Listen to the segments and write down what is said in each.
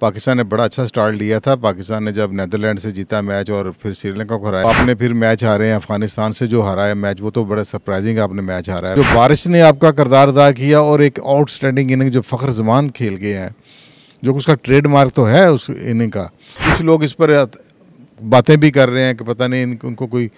पाकिस्तान ने बड़ा अच्छा स्टार्ट लिया था पाकिस्तान ने जब नदरलैंड से जीता मैच और फिर श्रीलंका को हराया आपने फिर मैच हारे हैं अफगानिस्तान से जो हराया मैच वो तो बड़ा सरप्राइजिंग आपने मैच हारा है जो बारिश ने आपका करदार अदा किया और एक आउटस्टैंडिंग इनिंग जो फ़ख्र जमान खेल गए हैं जो उसका ट्रेडमार्क तो है उस इनिंग का कुछ लोग इस पर बातें भी कर रहे हैं कि पता नहीं इनको उनको कोई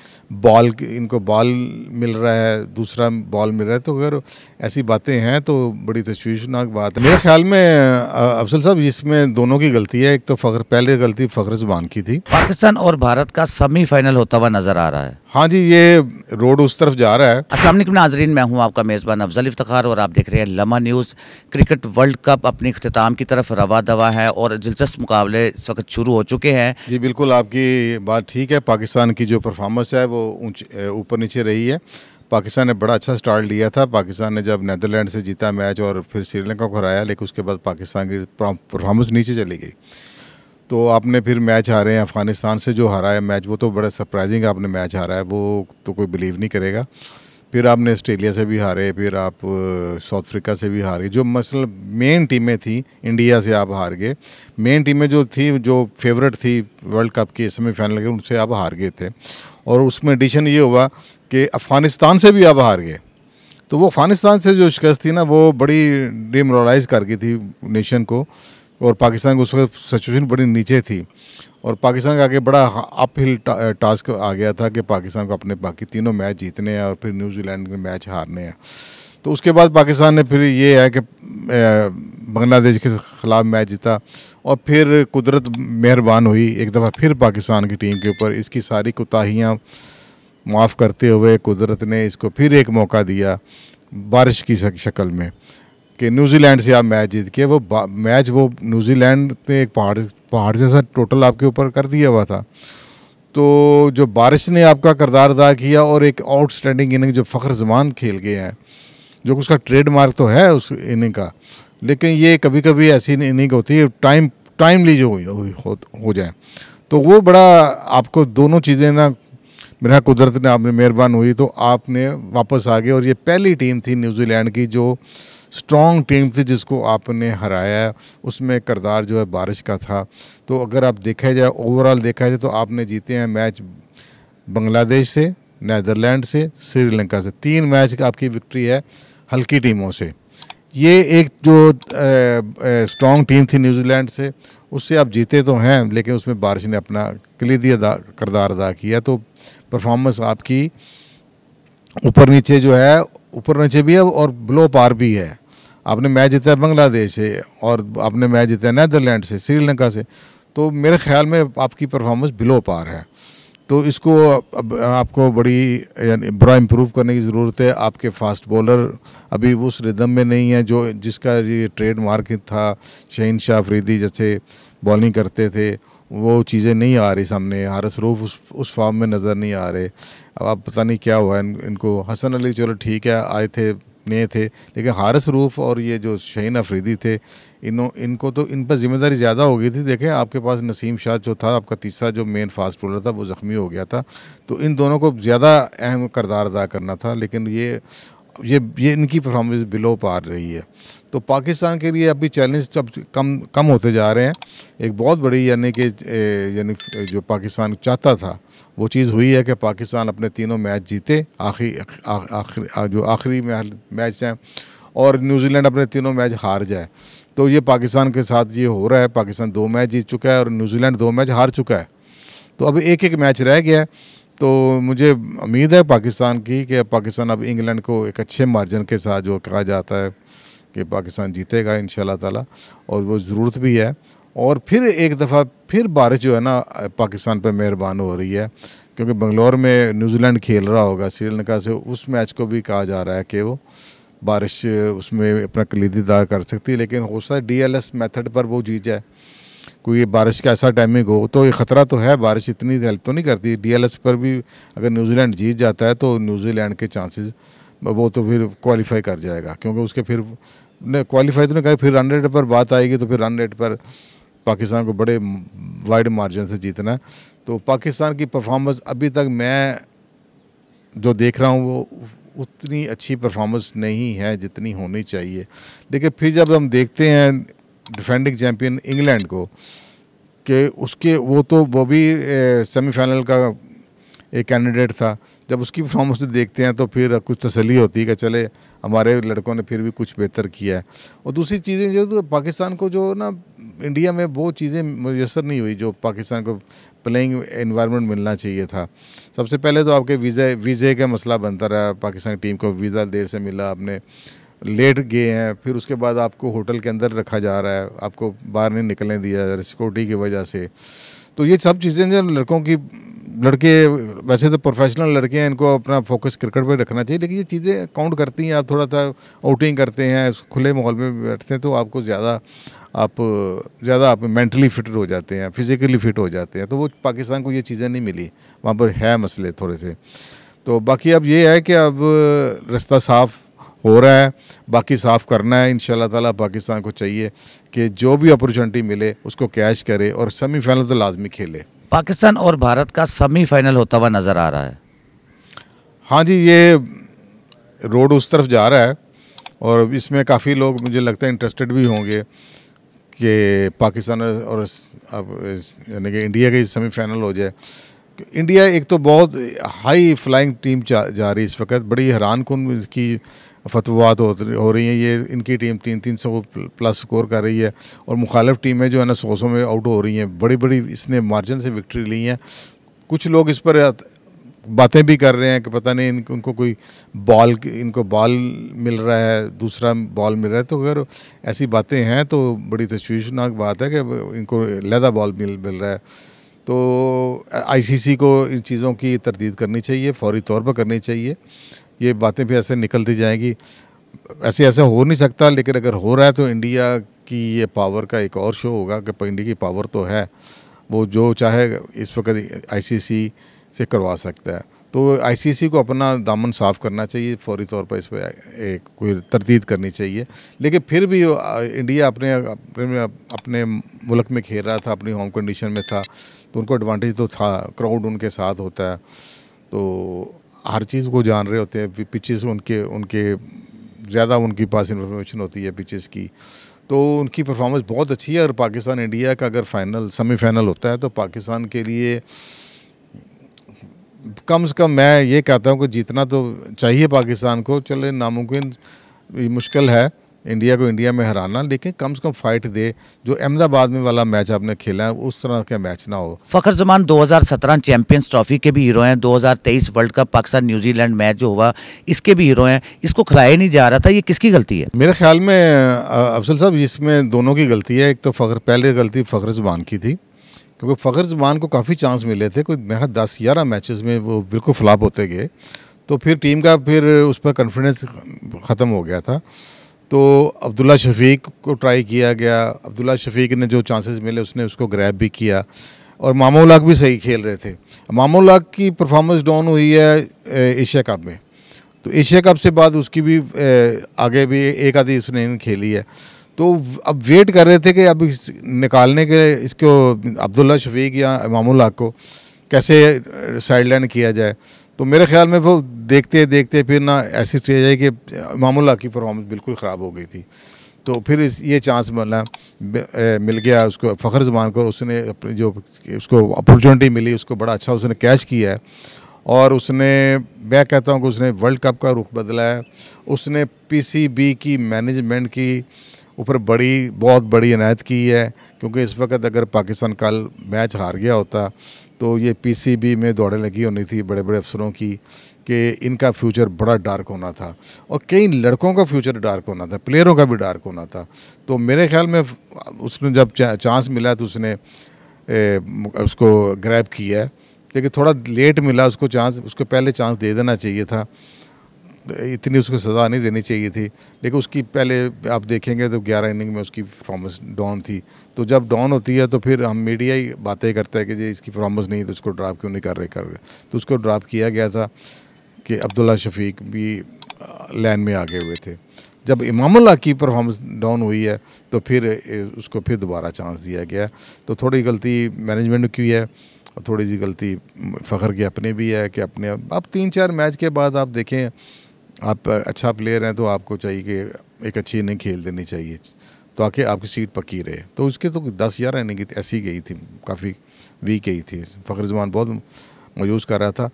बॉल इनको बॉल मिल रहा है दूसरा बॉल मिल रहा है तो अगर ऐसी बातें हैं तो बड़ी तशवीशनाक बात है मेरे ख्याल में अफसल साहब इसमें दोनों की गलती है एक तो फ़ख्र पहले गलती फ़ख्र ज़ुबान की थी पाकिस्तान और भारत का सेमीफाइनल होता हुआ नज़र आ रहा है हाँ जी ये रोड उस तरफ जा रहा है वालेकुम नाजरीन मैं हूँ आपका मेज़बान अफजल इफ्तार और आप देख रहे हैं लमा न्यूज़ क्रिकेट वर्ल्ड कप अपने अख्ताम की तरफ रवा दवा है और दिलचस्प मुकाबले इस वक्त शुरू हो चुके हैं जी बिल्कुल आपकी बात ठीक है पाकिस्तान की जो परफॉर्मेंस है वो ऊपर नीचे रही है पाकिस्तान ने बड़ा अच्छा स्टार्ट लिया था पाकिस्तान ने जब नदरलैंड से जीता मैच और फिर श्रीलंका को हराया लेकिन उसके बाद पाकिस्तान की परफॉर्मेंस नीचे चली गई तो आपने फिर मैच हारे हैं अफ़गानिस्तान से जो हारा है मैच वो तो बड़ा सरप्राइजिंग आपने मैच हारा है वो तो कोई बिलीव नहीं करेगा फिर आपने ऑस्ट्रेलिया से भी हारे फिर आप साउथ अफ्रीका से भी हारे जो मसल मेन टीमें थी इंडिया से आप हार गए मेन टीमें जो थी जो फेवरेट थी वर्ल्ड कप के सेमीफाइनल के उनसे आप हार गए थे और उसमें एडिशन ये हुआ कि अफ़गानिस्तान से भी आप हार गए तो वो अफ़गानिस्तान से जो शिकस्त थी ना वो बड़ी डिमोरलाइज कर गई थी नेशन को और पाकिस्तान की उस वक्त सिचुएशन बड़ी नीचे थी और पाकिस्तान का आगे बड़ा अप हिल टा, टास्क आ गया था कि पाकिस्तान को अपने बाकी तीनों मैच जीतने हैं और फिर न्यूजीलैंड के मैच हारने हैं तो उसके बाद पाकिस्तान ने फिर ये है कि बांग्लादेश के ख़िलाफ़ मैच जीता और फिर कुदरत मेहरबान हुई एक दफ़ा फिर पाकिस्तान की टीम के ऊपर इसकी सारी कोताहियाँ माफ़ करते हुए कुदरत ने इसको फिर एक मौका दिया बारिश की शक्ल में कि न्यूजीलैंड से आप मैच जीत के वो मैच वो न्यूजीलैंड ने एक पहाड़ पहाड़ जैसा टोटल आपके ऊपर कर दिया हुआ था तो जो बारिश ने आपका करदार अदा किया और एक आउटस्टैंडिंग इनिंग जो फ़ख्र जमान खेल गए हैं जो उसका ट्रेडमार्क तो है उस इनिंग का लेकिन ये कभी कभी ऐसी इनिंग होती है टाइम टाइमली जो हो, हो जाए तो वो बड़ा आपको दोनों चीज़ें ना मेरा कुदरत ने आपने मेहरबान हुई तो आपने वापस आ गए और ये पहली टीम थी न्यूजीलैंड की जो स्ट्रॉन्ग टीम थी जिसको आपने हराया उसमें करदार जो है बारिश का था तो अगर आप देखा जाए ओवरऑल देखा जाए तो आपने जीते हैं मैच बांग्लादेश से नदरलैंड से श्रीलंका से तीन मैच आपकी विक्ट्री है हल्की टीमों से ये एक जो स्ट्रॉन्ग टीम थी न्यूजीलैंड से उससे आप जीते तो हैं लेकिन उसमें बारिश ने अपना कलीदी अदा करदार अदा किया तो परफॉर्मेंस आपकी ऊपर नीचे जो है ऊपर नीचे भी है और ब्लो पार भी है आपने मैच जीता है बांग्लादेश से और आपने मैच जीता है नैदरलैंड से श्रीलंका से तो मेरे ख्याल में आपकी परफॉर्मेंस बिलो पार है तो इसको आपको बड़ी बुरा इम्प्रूव करने की ज़रूरत है आपके फास्ट बॉलर अभी उस रिदम में नहीं है जो जिसका ये ट्रेड मार्केट था शहीन शाह अफरीदी जैसे बॉलिंग करते थे वो चीज़ें नहीं आ रही सामने हारस रूफ उस उस फॉर्म में नज़र नहीं आ रहे अब आप पता नहीं क्या हुआ इन, इनको हसन अली चलो ठीक है आए थे नए थे लेकिन हारस रूफ और ये जो शहीन अफरीदी थे इनो इनको तो इन पर जिम्मेदारी ज़्यादा हो गई थी देखें आपके पास नसीम शाह जो था आपका तीसरा जो मेन फास्ट बोलर था वो ज़ख्मी हो गया था तो इन दोनों को ज़्यादा अहम करदार अदा करना था लेकिन ये ये ये इनकी परफॉर्मेंस बिलो पार रही है तो पाकिस्तान के लिए अभी चैलेंज अब कम कम होते जा रहे हैं एक बहुत बड़ी यानी कि यानी जो पाकिस्तान चाहता था वो चीज़ हुई है कि पाकिस्तान अपने तीनों मैच जीते आखिरी आखिरी जो आखिरी मैच हैं और न्यूजीलैंड अपने तीनों मैच हार जाए तो ये पाकिस्तान के साथ ये हो रहा है पाकिस्तान दो मैच जीत चुका है और न्यूजीलैंड दो मैच हार चुका है तो अब एक एक मैच रह गया है तो मुझे उम्मीद है पाकिस्तान की कि पाकिस्तान अब इंग्लैंड को एक अच्छे मार्जिन के साथ जो कहा जाता है कि पाकिस्तान जीतेगा इन ताला और वो ज़रूरत भी है और फिर एक दफ़ा फिर बारिश जो है ना पाकिस्तान पर मेहरबान हो रही है क्योंकि बंगलौर में न्यूजीलैंड खेल रहा होगा श्रीलंका से उस मैच को भी कहा जा रहा है कि वो बारिश उसमें अपना कलीदीदार कर सकती है लेकिन हो सकता है डी एल एस मैथड पर वो जीत जाए कोई बारिश का ऐसा टाइमिंग हो तो ये ख़तरा तो है बारिश इतनी हेल्प तो नहीं करती एस पर भी अगर न्यूजीलैंड जीत जाता है तो न्यूजीलैंड के चांसेस वो तो फिर क्वालिफाई कर जाएगा क्योंकि उसके फिर क्वालिफाई तो नहीं कहा फिर रन रेट पर बात आएगी तो फिर रन रेट पर पाकिस्तान को बड़े वाइड मार्जिन से जीतना है तो पाकिस्तान की परफॉर्मेंस अभी तक मैं जो देख रहा हूँ वो उतनी अच्छी परफॉर्मेंस नहीं है जितनी होनी चाहिए लेकिन फिर जब हम देखते हैं डिफेंडिंग चैम्पियन इंग्लैंड को कि उसके वो तो वो भी सेमीफाइनल का एक कैंडिडेट था जब उसकी परफॉर्मेंस देखते हैं तो फिर कुछ तसली होती है कि चले हमारे लड़कों ने फिर भी कुछ बेहतर किया है और दूसरी चीज़ें जो तो पाकिस्तान को जो ना इंडिया में वो चीज़ें मैसर नहीं हुई जो पाकिस्तान को प्लेइंग एनवायरनमेंट मिलना चाहिए था सबसे पहले तो आपके वीज़े वीज़े का मसला बनता रहा पाकिस्तान टीम को वीज़ा देर से मिला आपने लेट गए हैं फिर उसके बाद आपको होटल के अंदर रखा जा रहा है आपको बाहर नहीं निकलने दिया जा रहा है सिक्योरिटी की वजह से तो ये सब चीज़ें जो लड़कों की लड़के वैसे तो प्रोफेशनल लड़के हैं इनको अपना फोकस क्रिकेट पर रखना चाहिए लेकिन ये चीज़ें काउंट करती हैं आप थोड़ा सा आउटिंग करते हैं खुले माहौल में बैठते हैं तो आपको ज़्यादा आप ज़्यादा आप मेंटली फिट हो जाते हैं फिज़िकली फिट हो जाते हैं तो वो पाकिस्तान को ये चीज़ें नहीं मिली वहाँ पर है मसले थोड़े से तो बाकी अब ये है कि अब रास्ता साफ़ हो रहा है बाकी साफ़ करना है इन ताला पाकिस्तान को चाहिए कि जो भी अपॉर्चुनिटी मिले उसको कैश करे और सेमीफाइनल तो लाजमी खेले पाकिस्तान और भारत का सेमीफाइनल होता हुआ नज़र आ रहा है हाँ जी ये रोड उस तरफ जा रहा है और इसमें काफ़ी लोग मुझे लगता है इंटरेस्टेड भी होंगे कि पाकिस्तान और अब यानी कि इंडिया के सेमीफाइनल हो जाए इंडिया एक तो बहुत हाई फ्लाइंग टीम जा रही है इस वक्त बड़ी हैरान कन की फतवात हो रही हैं ये इनकी टीम तीन तीन सौ प्लस स्कोर कर रही है और मुखालफ टीमें जो है ना सौ सौ में आउट हो रही हैं बड़ी बड़ी इसने मार्जिन से विक्ट्री ली हैं कुछ लोग इस पर बातें भी कर रहे हैं कि पता नहीं इनको उनको कोई बॉल इनको बॉल मिल रहा है दूसरा बॉल मिल रहा है तो अगर ऐसी बातें हैं तो बड़ी तशवीशनाक बात है कि इनको लहदा बॉल मिल मिल रहा है तो आईसीसी को इन चीज़ों की तरदीद करनी चाहिए फौरी तौर पर करनी चाहिए ये बातें भी ऐसे निकलती जाएंगी ऐसे ऐसा हो नहीं सकता लेकिन अगर हो रहा है तो इंडिया की ये पावर का एक और शो होगा कि इंडिया की पावर तो है वो जो चाहे इस वक्त आईसीसी से करवा सकता है तो आईसीसी को अपना दामन साफ करना चाहिए फौरी तौर पर इस पर एक कोई तरदीद करनी चाहिए लेकिन फिर भी इंडिया अपने अपने, अपने मुल्क में खेल रहा था अपनी होम कंडीशन में था तो उनको एडवांटेज तो था क्राउड उनके साथ होता है तो हर चीज़ को जान रहे होते हैं पिचेस उनके उनके ज़्यादा उनके पास इन्फॉर्मेशन होती है पिचेस की तो उनकी परफॉर्मेंस बहुत अच्छी है और पाकिस्तान इंडिया का अगर फाइनल सेमीफाइनल होता है तो पाकिस्तान के लिए कम से कम मैं ये कहता हूँ कि जीतना तो चाहिए पाकिस्तान को चले नामुमकिन मुश्किल है इंडिया को इंडिया में हराना लेकिन कम से कम फाइट दे जो अहमदाबाद में वाला मैच आपने खेला है उस तरह का मैच ना हो फ़खर जमान 2017 चैंपियंस ट्रॉफी के भी हीरो हैं 2023 world cup Pakistan New Zealand match जो हुआ इसके भी हीरो हैं इसको खिलाया नहीं जा रहा था ये किसकी गलती है मेरे ख्याल में अफसल साहब इसमें दोनों की गलती है एक तो फ़ख्र पहले गलती फ़ख्र ज़ुबान की थी क्योंकि फ़खर जमान को काफ़ी चांस मिले थे कोई मेहनत दस ग्यारह मैचेस में वो बिल्कुल फ्लॉप होते गए तो फिर टीम का फिर उस पर कॉन्फिडेंस ख़त्म हो गया था तो अब्दुल्ला शफीक को ट्राई किया गया अब्दुल्ला शफीक ने जो चांसेस मिले उसने उसको ग्रैब भी किया और मामोल भी सही खेल रहे थे मामोलाक की परफॉर्मेंस डाउन हुई है एशिया कप में तो एशिया कप से बाद उसकी भी आगे भी एक आधी उसने खेली है तो अब वेट कर रहे थे कि अब इस निकालने के इसको अब्दुल्ला शफीक या इमाम को कैसे साइडलाइन किया जाए तो मेरे ख्याल में वो देखते देखते फिर ना ऐसी स्टेज आई कि इमाम की परफॉर्मेंस बिल्कुल ख़राब हो गई थी तो फिर इस ये चांस मिला मिल गया उसको फ़ख्र जमान को उसने जो उसको अपॉर्चुनिटी मिली उसको बड़ा अच्छा उसने कैच किया है और उसने मैं कहता हूँ कि उसने वर्ल्ड कप का रुख बदला है उसने पीसीबी की मैनेजमेंट की ऊपर बड़ी बहुत बड़ी इनायत की है क्योंकि इस वक्त अगर पाकिस्तान कल मैच हार गया होता तो ये पीसीबी में दौड़ें लगी होनी थी बड़े बड़े अफसरों की कि इनका फ्यूचर बड़ा डार्क होना था और कई लड़कों का फ्यूचर डार्क होना था प्लेयरों का भी डार्क होना था तो मेरे ख्याल में उसने जब चांस मिला तो उसने ए, उसको ग्रैब किया लेकिन थोड़ा लेट मिला उसको चांस उसको पहले चांस दे देना चाहिए था इतनी उसको सज़ा नहीं देनी चाहिए थी लेकिन उसकी पहले आप देखेंगे तो ग्यारह इनिंग में उसकी परफॉर्मेंस डाउन थी तो जब डाउन होती है तो फिर हम मीडिया ही बातें करते हैं कि जी इसकी परफॉर्मेंस नहीं तो उसको ड्राप क्यों नहीं कर रहे कर रहे तो उसको ड्राप किया गया था कि अब्दुल्ला शफीक भी लाइन में आगे हुए थे जब इमामुल्ला की परफॉर्मेंस डाउन हुई है तो फिर उसको फिर दोबारा चांस दिया गया तो थोड़ी गलती मैनेजमेंट की है और थोड़ी सी गलती फ़खर की अपनी भी है कि अपने अब तीन चार मैच के बाद आप देखें आप अच्छा प्लेयर हैं तो आपको चाहिए कि एक अच्छी इनिंग खेल देनी चाहिए तो आके आपकी सीट पक्की रहे तो उसके तो दस ग्यारह इनिंग ऐसी गई थी काफ़ी वीक गई थी फ़ख्र जमान बहुत मजूस कर रहा था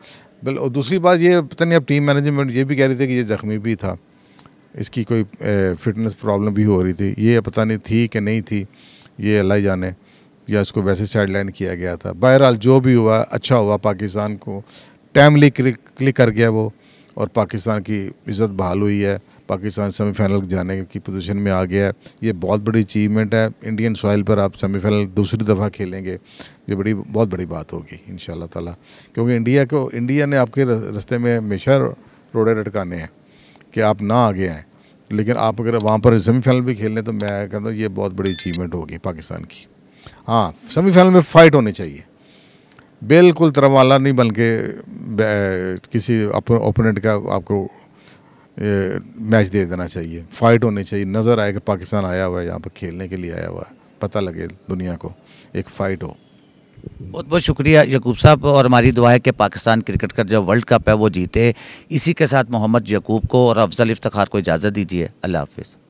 बिल और दूसरी बात ये पता नहीं अब टीम मैनेजमेंट ये भी कह रही थी कि ये ज़ख्मी भी था इसकी कोई फिटनेस प्रॉब्लम भी हो रही थी ये पता नहीं थी कि नहीं थी ये अल्लाह जाने या इसको वैसे साइडलाइन किया गया था बहरहाल जो भी हुआ अच्छा हुआ पाकिस्तान को टाइमली क्लिक कर गया वो और पाकिस्तान की इज़्ज़त बहाल हुई है पाकिस्तान सेमीफाइनल जाने की पोजीशन में आ गया है ये बहुत बड़ी अचीवमेंट है इंडियन सॉइल पर आप सेमीफाइनल दूसरी दफ़ा खेलेंगे ये बड़ी बहुत बड़ी बात होगी इन ताला क्योंकि इंडिया को इंडिया ने आपके रस्ते में हमेशा रोड़े लटकाने हैं कि आप ना आ गए हैं लेकिन आप अगर वहाँ पर सेमीफाइनल भी खेल लें तो मैं कहता हूँ ये बहुत बड़ी अचीवमेंट होगी पाकिस्तान की हाँ सेमीफाइनल में फ़ाइट होनी चाहिए बिल्कुल तरवाला नहीं बन के किसी ओपोनेंट का आपको मैच दे देना चाहिए फाइट होनी चाहिए नज़र आए कि पाकिस्तान आया हुआ है यहाँ पर खेलने के लिए आया हुआ है पता लगे दुनिया को एक फ़ाइट हो बहुत बहुत शुक्रिया यकूब साहब और हमारी दुआ है कि पाकिस्तान क्रिकेट का जो वर्ल्ड कप है वो जीते इसी के साथ मोहम्मद यकूब को और अफजल इफ्तार को इजाज़त दीजिए अल्लाह हाफिज़